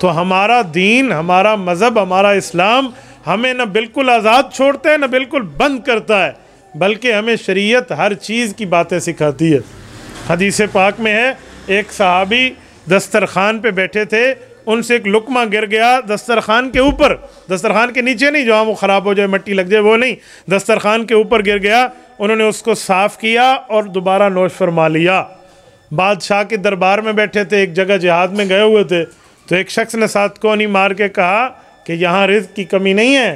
तो हमारा दीन हमारा मज़हब हमारा इस्लाम हमें ना बिल्कुल आज़ाद छोड़ता है ना बिल्कुल बंद करता है बल्कि हमें शरीयत हर चीज़ की बातें सिखाती है हदीस पाक में है एक सहाबी दस्तरखान पे बैठे थे उनसे एक लुकमा गिर गया दस्तरखान के ऊपर दस्तरखान के नीचे नहीं जो हम वो ख़राब हो जाए मट्टी लग जाए वो नहीं दस्तरखान के ऊपर गिर गया उन्होंने उसको साफ़ किया और दोबारा नोश फरमा लिया बादशाह के दरबार में बैठे थे एक जगह जिहाद में गए हुए थे तो एक शख्स ने सात को नहीं मार के कहा कि यहाँ रिज की कमी नहीं है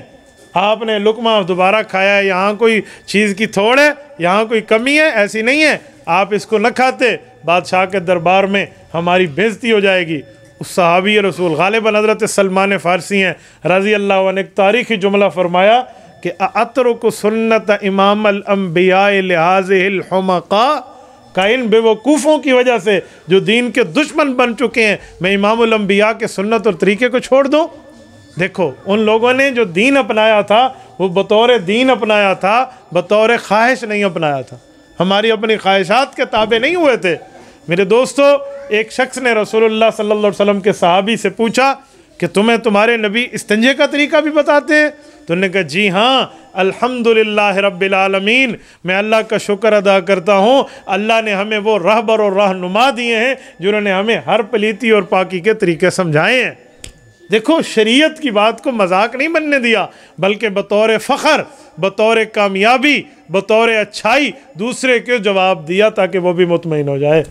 आपने लुकमा दोबारा खाया है यहाँ कोई चीज़ की थोड़ है यहाँ कोई कमी है ऐसी नहीं है आप इसको न खाते बादशाह के दरबार में हमारी बेजती हो जाएगी उस सहाबी रसूल गालिब हजरत सलमान फ़ारसी हैं रज़ी अल्लाह ने एक तारीख़ी जुमला फरमाया कि अतर को सुन्नत इमाम अम्बिया लिहाज हमका का इन बेवकूफ़ों की वजह से जो दीन के दुश्मन बन चुके हैं मैं इमामबिया के सुन्नत और तरीके को छोड़ दूँ देखो उन लोगों ने जो दीन अपनाया था वो बतौर दीन अपनाया था बतौर ख्वाहिश नहीं अपनाया था हमारी अपनी ख्वाहिशात के ताबे नहीं हुए थे मेरे दोस्तों एक शख्स ने रसोल्ला सल्ला वसम के सहाबी से पूछा कि तुम्हें तुम्हारे नबी इस्तंजे का तरीका भी बताते हैं तो उन्होंने कहा जी हाँ अल्हम्दुलिल्लाह रबालमीन मैं अल्लाह का शुक्र अदा करता हूँ अल्लाह ने हमें वो रहबर और रहनुमा दिए हैं जिन्होंने हमें हर पलीती और पाकि के तरीके समझाए हैं देखो शरीयत की बात को मजाक नहीं बनने दिया बल्कि बतौर फ़ख्र बतौर कामयाबी बतौर अच्छाई दूसरे को जवाब दिया ताकि वो भी मुतमिन हो जाए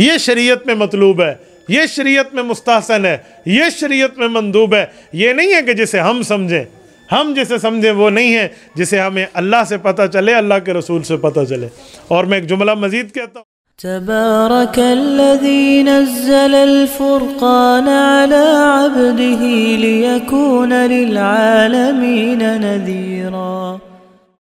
ये शरीयत में मतलूब है ये शरीयत में मुस्तासन है ये शरीयत में मंदूब है ये नहीं है कि जिसे हम समझें हम जिसे समझें वो नहीं है जिसे हमें अल्लाह से पता चले अल्लाह के रसूल से पता चले और मैं एक जुमला मजीद कहता हूँ تبارك الذي نزل الفرقان على عبده ليكون للعالمين نذيراً